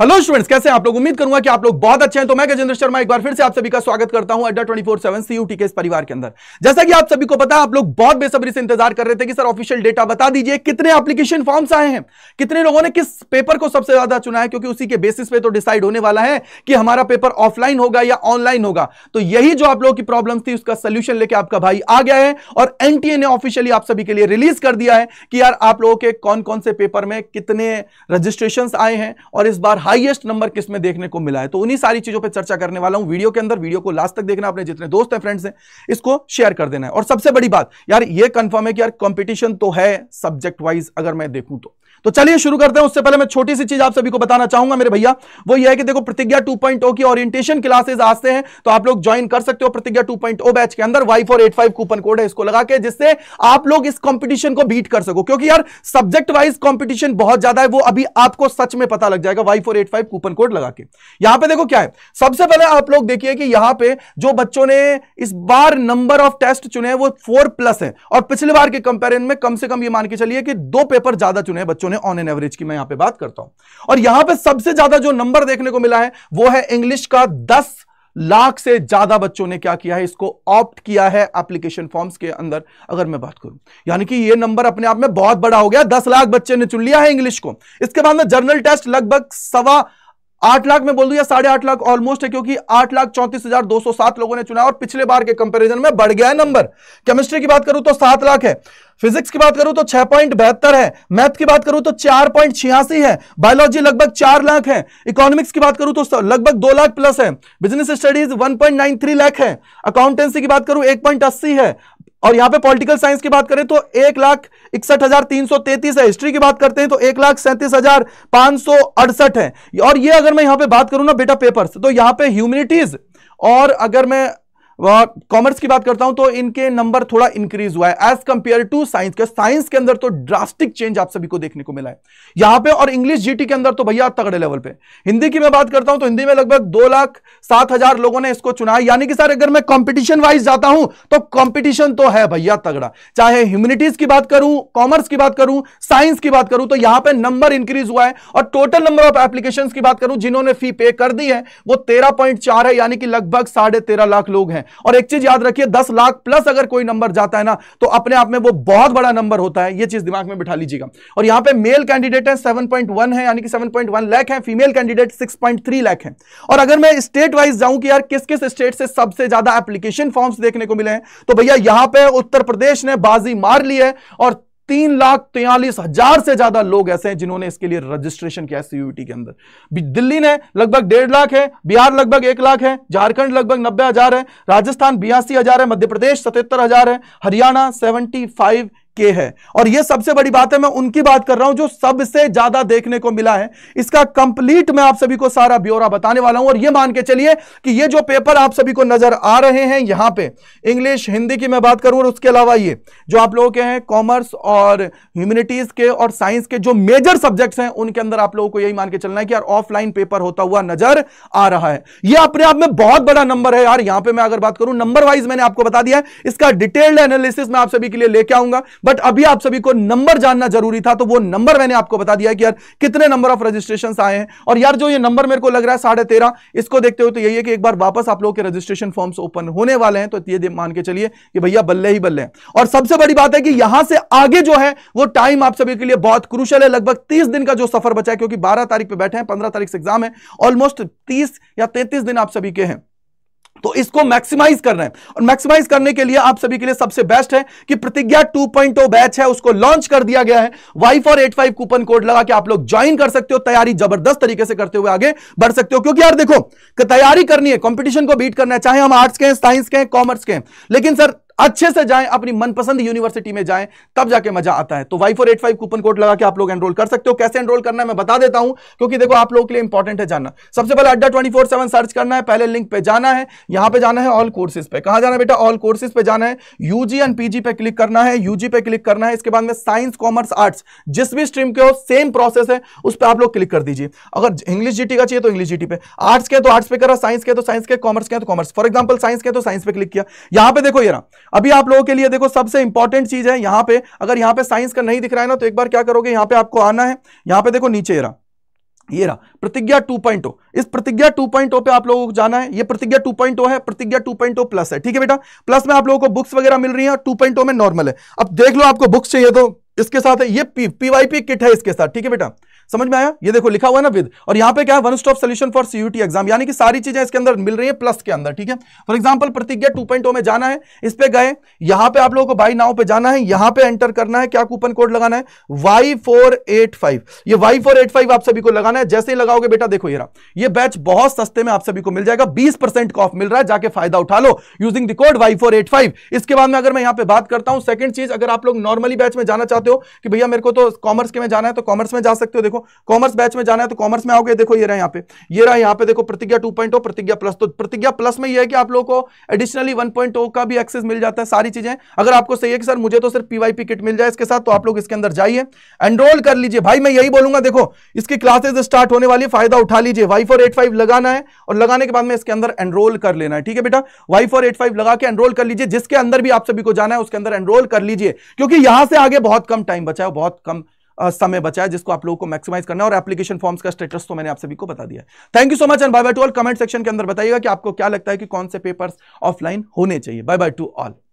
hello students कैसे हैं आप लोग उम्मीद करूंगा कि आप लोग बहुत अच्छे हैं तो मैं गजेंद्र शर्मा एक बार फिर से आप सभी का स्वागत करता हूं अड्डा 24/7 सीयूटी के परिवार के अंदर जैसा कि आप सभी को पता है आप लोग बहुत बेसब्री से इंतजार कर रहे थे कि सर ऑफिशियल डेटा बता दीजिए कितने एप्लीकेशन फॉर्म्स आए हैं कितने लोगों ने किस पेपर को सबसे ज्यादा चुना है क्योंकि उसी के बेसिस पे तो डिसाइड होने वाला है कि हमारा पेपर ऑफलाइन होगा या ऑनलाइन होगा तो यही जो आप लोगों की प्रॉब्लम थी उसका सोल्यूशन लेके आपका भाई आ गया है और एन ने ऑफिशियली आप सभी के लिए रिलीज कर दिया है कि यार आप लोगों के कौन कौन से पेपर में कितने रजिस्ट्रेशन आए हैं और इस बार हाईएस्ट नंबर किस में देखने को मिला है तो उन्हीं सारी चीजों पर चर्चा करने वाला हूं वीडियो के अंदर वीडियो को लास्ट तक देखना अपने जितने दोस्त हैं फ्रेंड्स हैं इसको शेयर कर देना है और सबसे बड़ी बात यार ये कंफर्म है कि यार कंपटीशन तो है सब्जेक्ट वाइज अगर मैं देखूं तो तो चलिए शुरू करते हैं उससे पहले मैं छोटी सी चीज आप सभी को बताना चाहूंगा मेरे भैया वो ये है कि देखो प्रतिज्ञा 2.0 की ओरिएंटेशन क्लासेस आज से हैं तो आप लोग ज्वाइन कर सकते हो प्रतिज्ञा 2.0 बैच के अंदर Y four eight five coupon code है इसको लगा के जिससे आप लोग इस कंपटीशन को बीट कर सको क्योंकि यार सब्जेक्ट वाइज कॉम्पिटिशन बहुत ज्यादा है वो अभी आपको सच में पता लग जाएगा Y four four coupon code लगा के यहां पे देखो क्या है सबसे पहले आप लोग देखिए कि यहां पे जो बच्चों ने इस बार नंबर ऑफ टेस्ट चुने हैं वो फोर प्लस है और पिछले बार के कंपेरिजन में कम से कम ये मान के चलिए कि दो पेपर ज्यादा चुने हैं बच्चों ने ऑन एन एवरेज की मैं यहां पर बात करता हूं और यहां पर सबसे ज्यादा जो नंबर देखने को मिला है वो है इंग्लिश का दस लाख से ज्यादा बच्चों ने क्या किया है इसको ऑप्ट किया है एप्लीकेशन फॉर्म्स के अंदर अगर मैं बात करूं यानी कि ये नंबर अपने आप में बहुत बड़ा हो गया दस लाख बच्चे ने चुन लिया है इंग्लिश को इसके बाद में जर्नल टेस्ट लगभग सवा आठ लाख में बोल दू या साढ़े आठ लाख ऑलमोस्ट है क्योंकि आठ लाख चौंतीस हजार दो सौ सात लोगों ने चुना और पिछले बार के कंपैरिजन में बढ़ गया है नंबर केमिस्ट्री की बात करूं तो सात लाख है फिजिक्स की बात करूं तो छह पॉइंट बहत्तर है मैथ की बात करूं तो चार पॉइंट छियासी है बायोलॉजी लगभग चार लाख है इकोनॉमिक्स की बात करूं तो लगभग दो लाख प्लस है business studies one point nine three lakh है अकाउंटेंसी की बात करूं एक पॉइंट अस्सी है और यहां पे पॉलिटिकल साइंस की बात करें तो एक लाख इकसठ हजार तीन सौ तैतीस है हिस्ट्री की बात करते हैं तो एक लाख सैंतीस हजार पांच सौ अड़सठ है और ये अगर मैं यहां पे बात करूं ना बेटा पेपर्स तो यहां पे ह्यूमिनिटीज और अगर मैं कॉमर्स की बात करता हूं तो इनके नंबर थोड़ा इंक्रीज हुआ है एज कंपेयर टू साइंस के साइंस के अंदर तो ड्रास्टिक चेंज आप सभी को देखने को मिला है यहां पे और इंग्लिश जीटी के अंदर तो भैया तगड़े लेवल पे हिंदी की मैं बात करता हूं तो हिंदी में लगभग दो लाख सात हजार लोगों ने इसको चुना है यानी कि सर अगर मैं कॉम्पिटिशन वाइज जाता हूं तो कॉम्पिटिशन तो है भैया तगड़ा चाहे ह्यूमिनिटीज की बात करूं कॉमर्स की बात करूं साइंस की बात करूं तो यहां पर नंबर इंक्रीज हुआ है और टोटल नंबर ऑफ एप्लीकेशन की बात करूं जिन्होंने फी पे कर दी है वो तेरह है यानी कि लगभग साढ़े लाख लोग हैं और एक चीज याद रखिए दस लाख प्लस अगर कोई नंबर जाता है ना तो अपने आप में वो बहुत बड़ा नंबर होता है ये चीज दिमाग में बिठा लीजिएगा और यहां पे मेल कैंडिडेट है सेवन पॉइंट वन है यानी कि सेवन पॉइंट वन लाख है female candidate six point three lakh है और अगर मैं स्टेट वाइज जाऊं कि यार किस किस स्टेट से सबसे ज्यादा एप्लीकेशन फॉर्म्स देखने को मिले हैं तो भैया यहां पर उत्तर प्रदेश ने बाजी मार ली है और तीन लाख तैयलीस हजार से ज्यादा लोग ऐसे हैं जिन्होंने इसके लिए रजिस्ट्रेशन किया है सीयूटी के अंदर दिल्ली ने लगभग डेढ़ लाख है बिहार लगभग एक लाख है झारखंड लगभग नब्बे हजार है राजस्थान बयासी हजार है मध्य प्रदेश सतहत्तर हजार है हरियाणा सेवेंटी फाइव के है और यह सबसे बड़ी बात है मैं उनकी बात कर रहा हूं जो सबसे ज्यादा देखने को मिला है इसका कंप्लीट मैं आप सभी को सारा ब्यौरा बताने वाला हूं और यह मान के चलिए कि ये जो पेपर आप सभी को नजर आ रहे हैं यहां पे इंग्लिश हिंदी की मैं बात करूं और उसके अलावा ये जो आप लोगों के हैं कॉमर्स और ह्यूमिनिटीज के और साइंस के जो मेजर सब्जेक्ट्स हैं उनके अंदर आप लोगों को यही मान के चलना है कि यार ऑफलाइन पेपर होता हुआ नजर आ रहा है यह अपने आप में बहुत बड़ा नंबर है यार यहां पर मैं अगर बात करूं नंबर वाइज मैंने आपको बता दिया इसका डिटेल्ड एनालिसिस मैं आप सभी के लिए लेके आऊंगा बट अभी आप सभी को नंबर जानना जरूरी था तो वो नंबर मैंने आपको बता दिया कि यार कितने नंबर ऑफ रजिस्ट्रेशन आए हैं और यार जो ये नंबर मेरे को लग रहा है साढ़े तेरह इसको देखते हुए तो यही है कि एक बार वापस आप लोगों के रजिस्ट्रेशन फॉर्म्स ओपन होने वाले हैं तो ये मान के चलिए कि भैया बल्ले ही बल्ले और सबसे बड़ी बात है कि यहां से आगे जो है वो टाइम आप सभी के लिए बहुत क्रुशल है लगभग तीस दिन का जो सफर बचा है क्योंकि बारह तारीख पर बैठे हैं पंद्रह तारीख से एग्जाम है ऑलमोस्ट तीस या तैतीस दिन आप सभी के हैं तो इसको मैक्सिमाइज करना है और मैक्सिमाइज करने के लिए आप सभी के लिए सबसे बेस्ट है कि प्रतिज्ञा 2.0 बैच है उसको लॉन्च कर दिया गया है Y four eight five coupon code लगा के आप लोग ज्वाइन कर सकते हो तैयारी जबरदस्त तरीके से करते हुए आगे बढ़ सकते हो क्योंकि यार देखो तैयारी करनी है कॉम्पिटिशन को बीट करना है चाहे हम आर्ट्स के साइंस के कॉमर्स के लेकिन सर अच्छे से जाएं अपनी मनपसंद यूनिवर्सिटी में जाएं तब जाके मजा आता है तो Y four eight five coupon code लगा के आप लोग एनरोल कर सकते हो कैसे एनरोल करना है मैं बता देता हूं क्योंकि देखो आप लोगों के लिए इंपॉर्टेंट है जानना सबसे पहले अड्डा ट्वेंटी फोर सेवन सर्च करना है पहले लिंक पे जाना है यहां पे जाना है ऑल कोर्सेज पे कहा जाना बेटा ऑल कोर्सेज पे जाना है यूजी एंड पीजी पे क्लिक करना है यूजी पे क्लिक करना है इसके बाद में साइंस कॉमर्स आर्ट्स जिस भी स्ट्रीम के हो सेम प्रोसेस है उस पर आप लोग क्लिक कर दीजिए अगर इंग्लिश जीटी का चाहिए तो इंग्लिश जीटी पे आर्ट्स के तो आर्ट्स पे करा साइंस के तो साइंस के कॉमर्स के तो कॉमर्स फॉर एग्जाम्पल साइंस के तो साइंस पे क्लिक किया यहां पर देखो ये अभी आप लोगों के लिए देखो सबसे इंपॉर्टेंट चीज है यहाँ पे अगर यहां पे साइंस का नहीं दिख रहा है ना तो एक बार क्या करोगे यहां पे आपको आना है यहाँ पे देखो नीचे रहा ये रहा प्रतिज्ञा 2.0 इस प्रतिज्ञा 2.0 पे आप लोगों को जाना है ये प्रतिज्ञा 2.0 है प्रतिज्ञा 2.0 प्लस है ठीक है बेटा प्लस में आप लोगों को बुक्स वगैरह मिल रही है टू पॉइंट में नॉर्मल है अब देख लो आपको बुक्स चाहिए तो इसके साथ है ये पीवाईपी किट है इसके साथ ठीक है बेटा समझ में आया ये देखो लिखा हुआ है ना विद और यहाँ पे क्या है one stop solution for CUET exam यानी कि सारी चीजें इसके अंदर मिल रही है प्लस के अंदर ठीक है for example Pratigya two point oh में जाना है इस पे गए यहां पे आप लोगों को बाई नाव पे जाना है यहां पे एंटर करना है क्या कूपन कोड लगाना है वाई फोर एट फाइव ये वाई फोर एट फाइव आप सभी को लगाना है जैसे ही लगाओगे बेटा देखो ये रहा ये बैच बहुत सस्ते में आप सभी को मिल जाएगा बीस परसेंट ऑफ मिल रहा है जाके फायदा उठा लो using the code Y four eight five इसके बाद में अगर मैं यहाँ पे बात करता हूँ सेकंड चीज अगर आप लोग नॉर्मली बैच में जाना चाहते हो कि भैया मेरे को तो कॉमर्स के में जाना है तो कॉमर्स में जा सकते हो देखो देखो कॉमर्स बैच में जाना है तो कॉमर्स में आओगे देखो ये रहा यहाँ पे ये रहा यहाँ पे देखो Pratigya two point oh, Pratigya plus तो प्रतिज्ञा प्लस में यह है कि आप लोगों को एडिशनली वन पॉइंट का भी एक्सेस मिल जाता है सारी चीजें अगर आपको सही है कि सर मुझे तो सिर्फ पीवाईपी किट मिल जाए इसके साथ तो आप लोग इसके अंदर जाइए एनरोल कर लीजिए भाई मैं यही बोलूंगा देखो इसकी क्लासेज स्टार्ट होने वाली फायदा उठा लीजिए वाई फोर लगाना है और लगाने के बाद में इसके अंदर एनरोल कर लेना है ठीक है बेटा वाई फोर लगा के एनरोल कर लीजिए जिसके अंदर भी आप सभी को जाना है उसके अंदर एनरोल कर लीजिए क्योंकि यहां से आगे बहुत कम टाइम बचा है बहुत कम समय बचा है जिसको आप लोगों को मैक्सिमाइज करना है और एप्लीकेशन फॉर्म्स का स्टेटस तो मैंने आप सभी को बता दिया thank you so much and bye bye to all comment section के अंदर बताइएगा कि आपको क्या लगता है कि कौन से पेपर्स ऑफलाइन होने चाहिए बाय बाय टू ऑल